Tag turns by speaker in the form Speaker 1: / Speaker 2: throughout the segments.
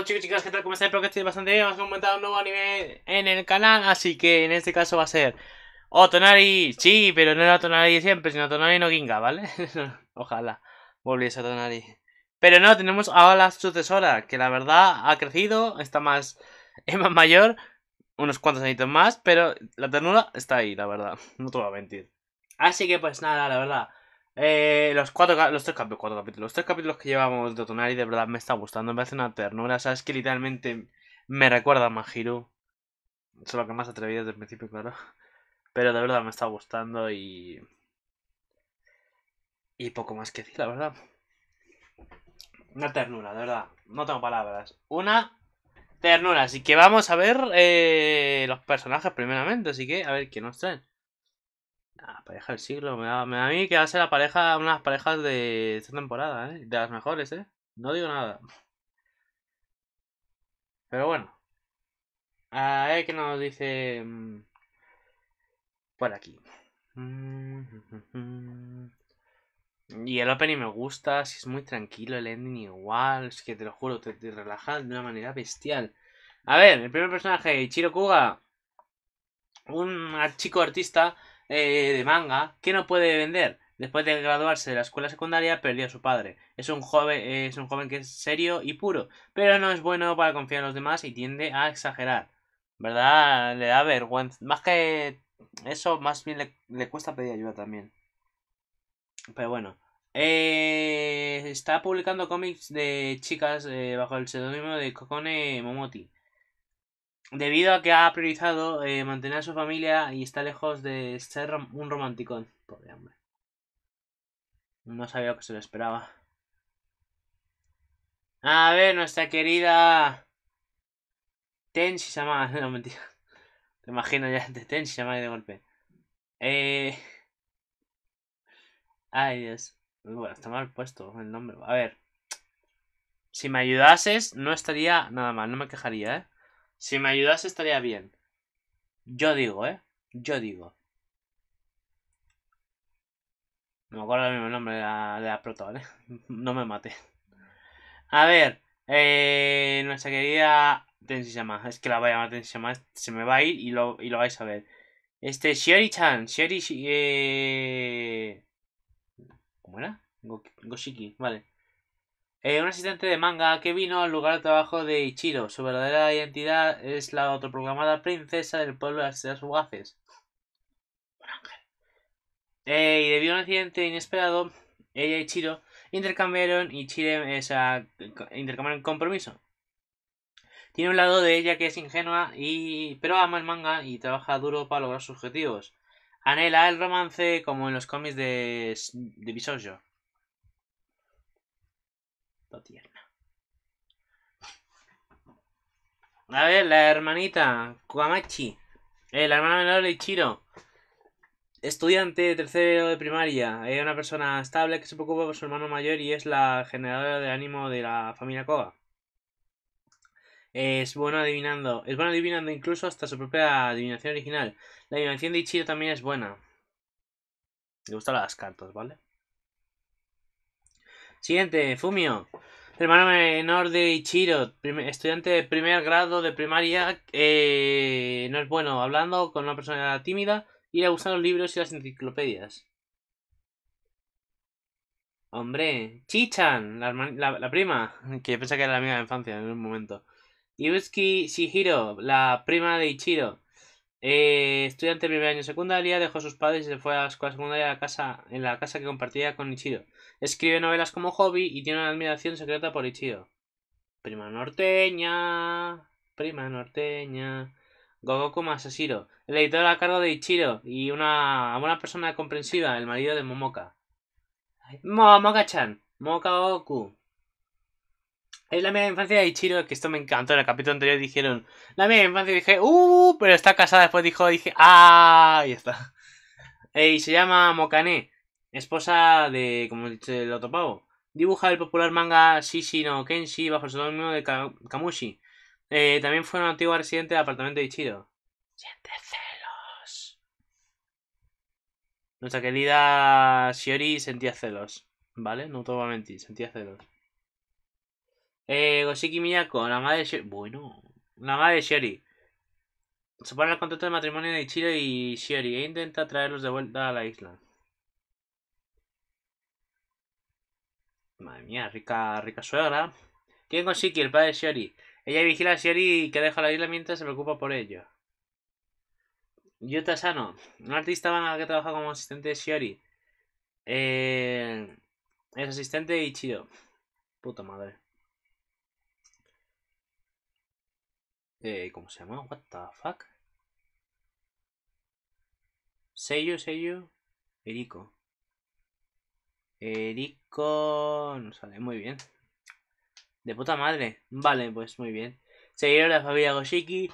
Speaker 1: chicos y chicas, ¿qué tal? ¿Cómo estáis? Espero que bastante bien, hemos comentado un nuevo anime en el canal, así que en este caso va a ser Otonari, sí, pero no era Otonari siempre, sino Otonari no Ginga, ¿vale? Ojalá volviese a Otonari. Pero no, tenemos ahora la sucesora, que la verdad ha crecido, está más, es más mayor, unos cuantos añitos más, pero la ternura está ahí, la verdad, no te voy a mentir. Así que pues nada, la verdad, eh, los, cuatro, los, tres capítulos, los tres capítulos que llevamos de Otonari de verdad me está gustando, me hace una ternura, sabes que literalmente me recuerda a Majiru. Eso es lo que más atreví desde el principio, claro. Pero de verdad me está gustando y... Y poco más que decir, la verdad. Una ternura, de verdad. No tengo palabras. Una ternura. Así que vamos a ver eh, los personajes primeramente. Así que a ver quién nos traen. La ah, pareja del siglo. Me da, a mí que va a ser la pareja, una de parejas de esta temporada, ¿eh? De las mejores, ¿eh? No digo nada. Pero bueno. A ver qué nos dice mm, por aquí. Mm, y el opening me gusta, si es muy tranquilo, el ending igual, es que te lo juro, te, relajas de una manera bestial. A ver, el primer personaje, Ichiro Kuga, un chico artista eh, de manga que no puede vender. Después de graduarse de la escuela secundaria, perdió a su padre. Es un, joven, es un joven que es serio y puro, pero no es bueno para confiar en los demás y tiende a exagerar. ¿Verdad? Le da vergüenza. Más que eso, más bien le, cuesta pedir ayuda también. Pero bueno. Eh, está publicando cómics de chicas eh, bajo el seudónimo de Kokone Momoti debido a que ha priorizado eh, mantener a su familia y está lejos de ser un romanticón. Pobre hombre. No sabía lo que se lo esperaba. A ver, nuestra querida... Tenshi llama No, mentira. Te imagino ya de Tenshi llama de golpe. Eh... Ay, Dios. Bueno, está mal puesto el nombre. A ver. Si me ayudases, no estaría nada mal. No me quejaría, ¿eh? Si me ayudas estaría bien. Yo digo, ¿eh? Yo digo. No me acuerdo el mismo nombre de la, de la prota, ¿vale? no me mate. A ver, eh, nuestra querida llama? Es que la voy a llamar Tensishama. Se me va a ir y lo, y lo vais a ver. Este, Shiori-chan. Shiori... Eh... ¿Cómo era? Goshiki, vale. Eh, un asistente de manga que vino al lugar de trabajo de Ichiro. Su verdadera identidad es la autoprogramada princesa del pueblo de las ciudades Fugaces. Eh, y debido a un accidente inesperado, ella y Ichiro intercambiaron, Ichire, esa, intercambiaron compromiso. Tiene un lado de ella que es ingenua, y, pero ama el manga y trabaja duro para lograr sus objetivos. Anhela el romance como en los cómics de, de tierna. A ver, la hermanita Kuamachi, eh, la hermana menor de Ichiro, estudiante de tercero de primaria, es una persona estable que se preocupa por su hermano mayor y es la generadora de ánimo de la familia Koga. Es bueno adivinando, es bueno adivinando incluso hasta su propia adivinación original. La adivinación de Ichiro también es buena. Le gustan las cartas, ¿vale? Siguiente, Fumio. Hermano menor de Ichiro, estudiante de primer grado de primaria, eh, no es bueno hablando con una persona tímida y le gustan los libros y las enciclopedias. Hombre, Chichan, la, prima, que pensaba que era la amiga de infancia en un momento. Yusuki Shihiro, la prima de Ichiro. Eh, estudiante de primer año de secundaria, dejó sus padres y se fue a la escuela secundaria a la casa, en la casa que compartía con Ichiro. Escribe novelas como hobby y tiene una admiración secreta por Ichiro. Prima norteña. Prima norteña. Gogoku Masashiro. El editor a cargo de Ichiro y una, buena persona comprensiva, el marido de Momoka. Momoka-chan. Moka Goku. Es la media infancia de Ichiro, que esto me encantó. En el capítulo anterior dijeron, la media infancia, dije, uh, pero está casada. Después dijo, dije, ah, Ahí está. y se llama Mokane esposa de, como he dicho el otro pavo, dibuja el popular manga Shishi no Kenshi bajo el seudónimo de Kamushi. Eh, también fue una antigua residente del apartamento de Ichiro. Siente celos. Nuestra querida Shiori sentía celos, ¿vale? No te sentía celos. Eh, Goshiki Miyako, la madre de Bueno, la madre de Shiori. Supone el contrato de matrimonio de Ichiro y Shiori e intenta traerlos de vuelta a la isla. Madre mía, rica, rica suegra. ¿Quién consigue? El padre de Shiori. Ella vigila a Shiori y que deja la isla mientras se preocupa por ello. Yuta Sano, un artista que trabaja como asistente de Shiori. Eh, es asistente y Chido. Puta madre. Eh, ¿Cómo se llama? What the fuck? Seiyu, Seiyu, Eriko. Erico... Eh, no sale muy bien. De puta madre. Vale, pues muy bien. Seguirá la familia Goshiki.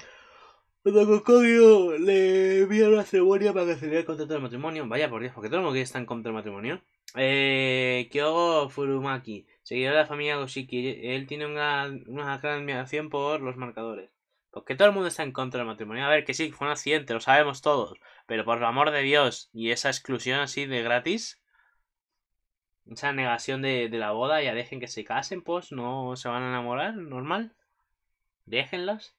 Speaker 1: cocodio. le envía una ceremonia para que se el contrato del matrimonio. Vaya por Dios, porque todo el mundo está en contra del matrimonio. Eh, Kyogo Furumaki, seguidor de la familia Goshiki. Él tiene una, gran admiración por los marcadores. Porque todo el mundo está en contra del matrimonio. A ver, que sí, fue un accidente, lo sabemos todos. Pero por el amor de Dios, y esa exclusión así de gratis esa negación de, de la boda, ya dejen que se casen, pues no se van a enamorar, normal. Déjenlos.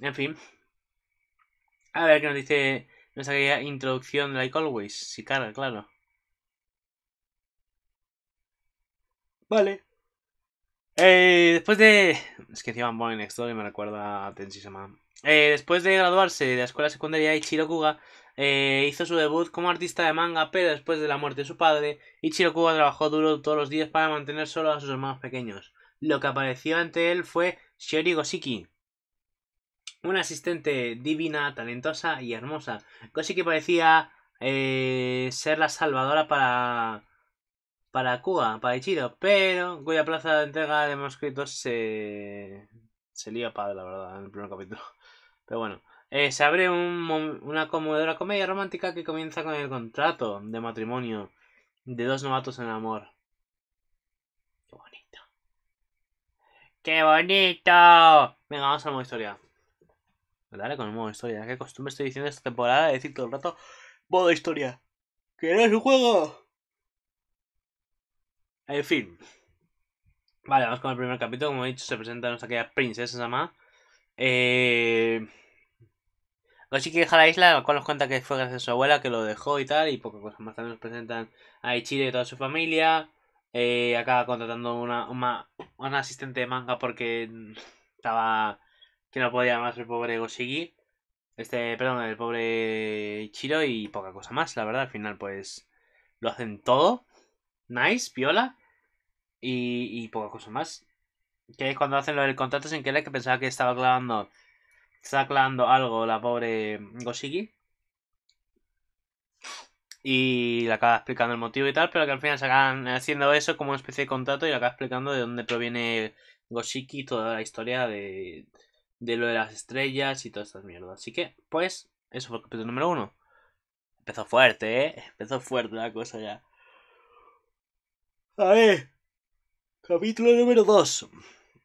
Speaker 1: En fin. A ver qué nos dice nuestra introducción de Like Always. Si carga, claro. Vale. Eh, después de... Es que encima Boy Next y me recuerda a Eh, después de graduarse de la escuela secundaria, de Chirokuga eh, hizo su debut como artista de manga, pero después de la muerte de su padre, Ichiro Kuga trabajó duro todos los días para mantener solo a sus hermanos pequeños. Lo que apareció ante él fue Shiori Gosiki una asistente divina, talentosa y hermosa. Gosiki parecía eh, ser la salvadora para, para Kuga, para Ichiro, pero cuya plaza de entrega de manuscritos se, se a padre, la verdad, en el primer capítulo. Pero bueno. Eh, se abre una conmovedora comedia romántica que comienza con el contrato de matrimonio de dos novatos en amor. Qué bonito. ¡Qué bonito! Venga, vamos al modo historia. Dale con el modo historia. Qué costumbre estoy diciendo esta temporada de decir todo el rato modo historia. ¡Que no es un juego! En fin. Vale, vamos con el primer capítulo. Como he dicho, se presenta nuestra querida princesa Sama. Eh Goshiki deja la isla, lo cual nos cuenta que fue gracias a su abuela que lo dejó y tal, y poca cosa más. También nos presentan a Ichiro y toda su familia. Eh, acaba contratando una, una, asistente de manga porque estaba. que no podía más el pobre Goshiki. Este, perdón, el pobre Ichiro y poca cosa más, la verdad. Al final, pues. lo hacen todo. Nice, viola. Y, y poca cosa más. Que cuando hacen lo del contrato sin querer que pensaba que estaba clavando saclando algo la pobre Goshiki. Y le acaba explicando el motivo y tal, pero que al final se acaban haciendo eso como una especie de contrato y le acaba explicando de dónde proviene Goshiki, y toda la historia de, de lo de las estrellas y todas estas mierdas. Así que, pues, eso fue el capítulo número uno. Empezó fuerte, ¿eh? Empezó fuerte la cosa ya. A ver, capítulo número dos.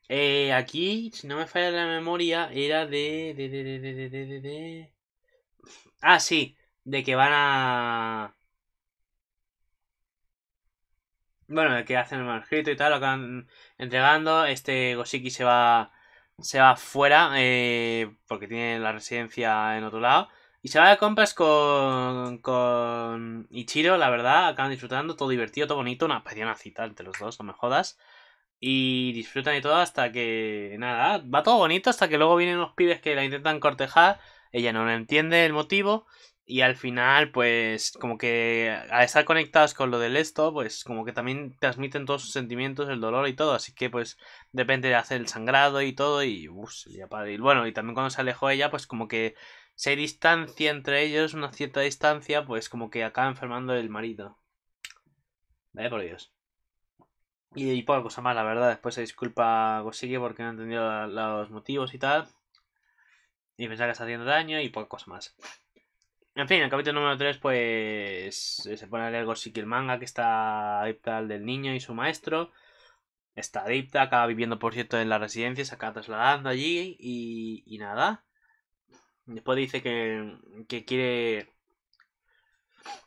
Speaker 1: Eh, aquí, si no me falla la memoria, era de de, de, de, de... Ah, sí, de que van a... Bueno, de que hacen el manuscrito y tal, lo acaban entregando. Este Gosiki se va se va fuera eh, porque tiene la residencia en otro lado. Y se va de compras con, con Ichiro, la verdad. Acaban disfrutando, todo divertido, todo bonito. Una pequeña cita entre los dos, no me jodas. Y disfrutan y todo hasta que. Nada, va todo bonito hasta que luego vienen unos pibes que la intentan cortejar. Ella no entiende el motivo. Y al final, pues, como que a estar conectados con lo del esto, pues, como que también transmiten todos sus sentimientos, el dolor y todo. Así que, pues, depende de hacer el sangrado y todo. Y, bueno, y también cuando se alejó ella, pues, como que se distancia entre ellos, una cierta distancia, pues, como que acaba enfermando el marido. Vaya por Dios. Y, poca cosa más, la verdad. Después se disculpa Gorsiki porque no ha entendido los motivos y tal. Y pensaba que está haciendo daño y poca cosa más. En fin, el capítulo número 3, pues. Eh, se pone a leer Gorsiki el manga que está adicta al del niño y su maestro. Está adicta, acaba viviendo, por cierto, en la residencia, se acaba trasladando allí y, y nada. Después dice que, que quiere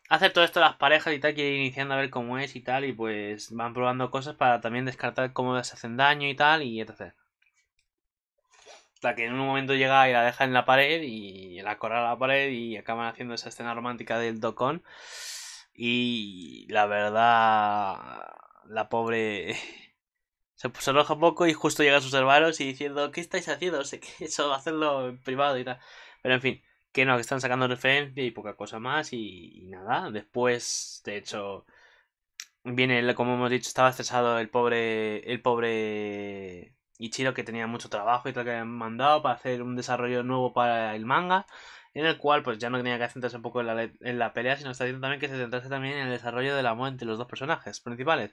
Speaker 1: hacer todo esto las parejas y tal, que ir iniciando a ver cómo es y tal, y pues van probando cosas para también descartar cómo se hacen daño y tal, y etc. Hasta que en un momento llega y la deja en la pared y la corra a la pared y acaban haciendo esa escena romántica del docón Y la verdad, la pobre se puso un poco y justo llega a sus hermanos y diciendo, ¿qué estáis haciendo? Sé que eso hacerlo en privado y tal. Pero en fin, que no, que están sacando referencia y poca cosa más y, nada. Después, de hecho, viene, como hemos dicho, estaba estresado el pobre, el pobre Ichiro que tenía mucho trabajo y tal que habían mandado para hacer un desarrollo nuevo para el manga. En el cual, pues ya no tenía que centrarse un poco en la, en la pelea, sino está diciendo también que se centrase también en el desarrollo del amor entre los dos personajes principales.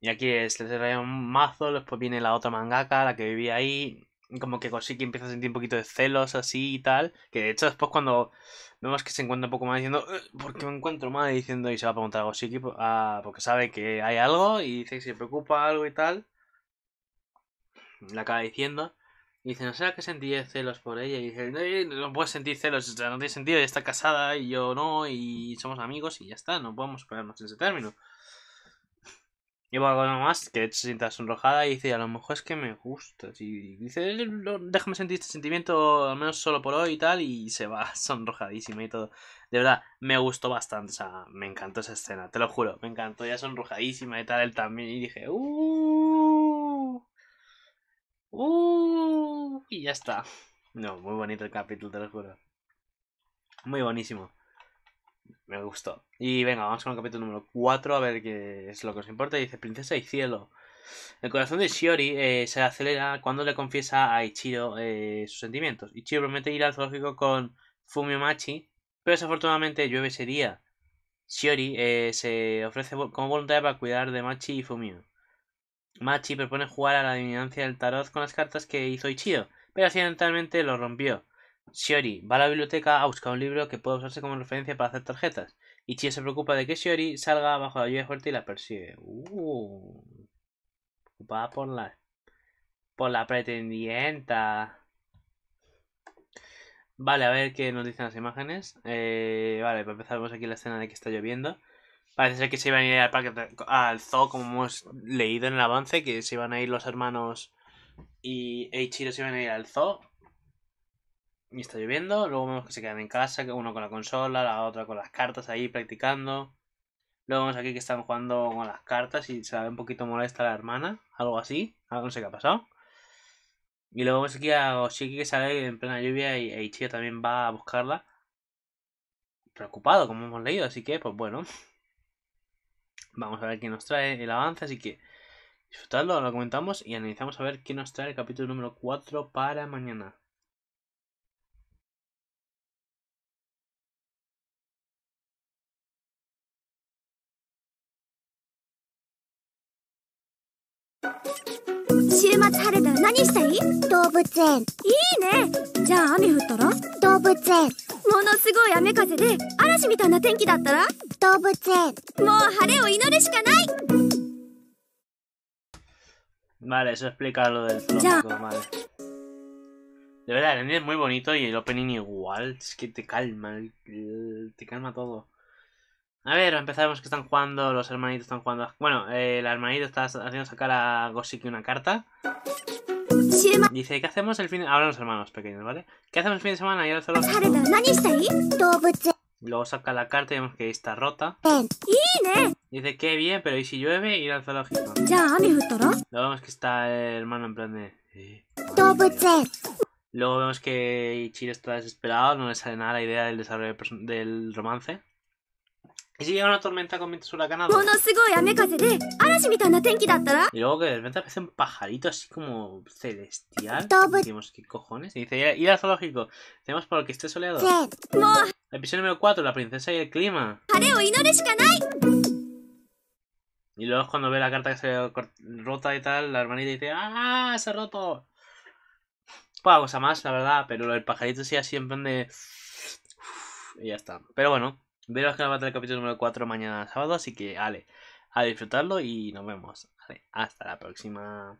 Speaker 1: Y aquí es, les un mazo, después viene la otra mangaka, la que vivía ahí, como que Goshiki empieza a sentir un poquito de celos así y tal. Que de hecho después cuando vemos que se encuentra un poco mal diciendo, eh, ¿por qué me encuentro mal? Y diciendo, y se va a preguntar a Goshiki pues, ah, porque sabe que hay algo y dice que se preocupa algo y tal. La acaba diciendo. Y dice, no será que sentí celos por ella. Y dice, eh, no, puedes sentir celos, o no tiene sentido, ella está casada y yo no, y somos amigos y ya está, no podemos ponernos en ese término. Llevo algo más que se sienta sonrojada y dice, a lo mejor es que me gusta. Y dice, déjame sentir este sentimiento, al menos solo por hoy y tal, y se va sonrojadísima y todo. De verdad, me gustó bastante, o sea, me encantó esa escena, te lo juro, me encantó, ya sonrojadísima y tal, él también, y dije, uh, uh, y ya está. No, muy bonito el capítulo, te lo juro. Muy buenísimo. Me gustó. Y venga, vamos con el capítulo número 4 a ver qué es lo que os importa. Dice Princesa y Cielo. El corazón de Shiori eh, se acelera cuando le confiesa a Ichiro eh, sus sentimientos. Ichiro promete ir al zoológico con Fumio Machi, pero desafortunadamente llueve ese día. Shiori eh, se ofrece como voluntad para cuidar de Machi y Fumio. Machi propone jugar a la adivinancia del tarot con las cartas que hizo Ichiro, pero accidentalmente lo rompió. Shiori va a la biblioteca a buscar un libro que pueda usarse como referencia para hacer tarjetas. Y se preocupa de que Shiori salga bajo la lluvia fuerte y la persigue. Uh, preocupada por la, por la pretendienta. Vale, a ver qué nos dicen las imágenes. Eh, vale, empezar vemos aquí la escena de que está lloviendo. Parece ser que se iban a ir al, parque, al zoo, como hemos leído en el avance, que se iban a ir los hermanos y Ichiro se iban a ir al zoo y está lloviendo. Luego vemos que se quedan en casa, uno con la consola, la otra con las cartas ahí practicando. Luego vemos aquí que están jugando con las cartas y se ve un poquito molesta la hermana, algo así, algo no sé qué ha pasado. Y luego vemos aquí a Oshiki que sale en plena lluvia y Ichigo también va a buscarla. Preocupado, como hemos leído, así que pues bueno. Vamos a ver qué nos trae el avance, así que disfrutadlo, lo comentamos y analizamos a ver qué nos trae el capítulo número 4 para mañana. 週末晴れたら何したい動物園いいねじゃあ雨降ったら動物園ものすごい雨風で嵐みたいな天気だったら動物園もう晴れを祈るしかない Vale, eso explica lo del zoológico, vale. De verdad, el ending es muy bonito y el opening igual. Es que te calma, te calma todo. A ver, empezamos que están jugando, los hermanitos están jugando... Bueno, el eh, hermanito está haciendo sacar a Gosiki una carta. Dice, ¿qué hacemos el fin de... Ahora los hermanos pequeños, ¿vale? ¿Qué hacemos el fin de semana? Y ahora solo... Luego saca la carta y vemos que está rota. Dice, qué bien, pero ¿y si llueve? Ir al zoológico. Luego vemos que está el hermano en plan de... Eh, Luego vemos que Ichiro está desesperado, no le sale nada la idea del desarrollo del romance. Si llega una tormenta con vientos huracanados. Y luego que de repente aparece un pajarito así como celestial. Decimos, ¿qué cojones? Y dice, ir al zoológico. Tenemos por el que esté soleado. Episodio número 4, la princesa y el clima. Y luego cuando ve la carta que se rota y tal, la hermanita dice, ¡ah, se ha roto! Poca cosa más, la verdad, pero el pajarito sí así en plan de... Y ya está. Pero bueno, Veros que va a el capítulo número 4 mañana sábado, así que, vale, a disfrutarlo y nos vemos. hasta la próxima.